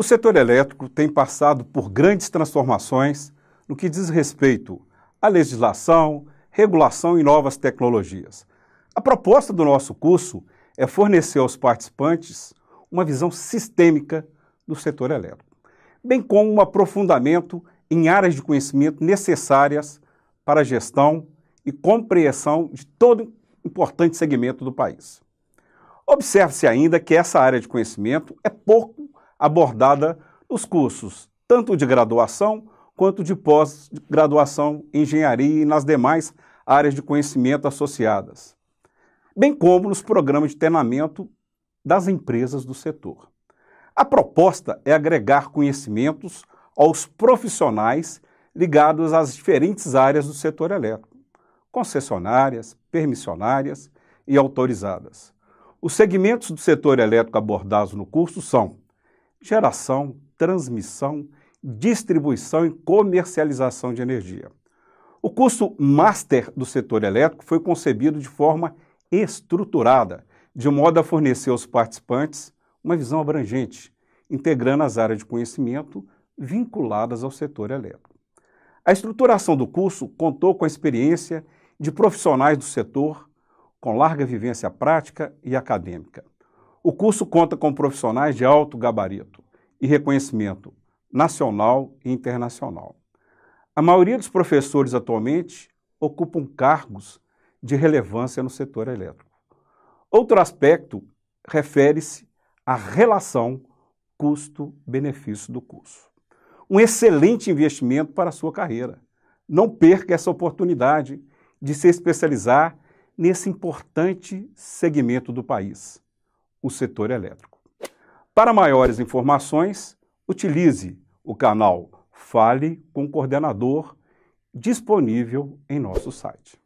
O setor elétrico tem passado por grandes transformações no que diz respeito à legislação, regulação e novas tecnologias. A proposta do nosso curso é fornecer aos participantes uma visão sistêmica do setor elétrico, bem como um aprofundamento em áreas de conhecimento necessárias para a gestão e compreensão de todo importante segmento do país. Observe-se ainda que essa área de conhecimento é pouco abordada nos cursos, tanto de graduação quanto de pós-graduação em engenharia e nas demais áreas de conhecimento associadas, bem como nos programas de treinamento das empresas do setor. A proposta é agregar conhecimentos aos profissionais ligados às diferentes áreas do setor elétrico, concessionárias, permissionárias e autorizadas. Os segmentos do setor elétrico abordados no curso são geração, transmissão, distribuição e comercialização de energia. O curso Master do setor elétrico foi concebido de forma estruturada, de modo a fornecer aos participantes uma visão abrangente, integrando as áreas de conhecimento vinculadas ao setor elétrico. A estruturação do curso contou com a experiência de profissionais do setor com larga vivência prática e acadêmica. O curso conta com profissionais de alto gabarito e reconhecimento nacional e internacional. A maioria dos professores atualmente ocupam cargos de relevância no setor elétrico. Outro aspecto refere-se à relação custo-benefício do curso. Um excelente investimento para a sua carreira. Não perca essa oportunidade de se especializar nesse importante segmento do país o setor elétrico. Para maiores informações, utilize o canal Fale com o Coordenador disponível em nosso site.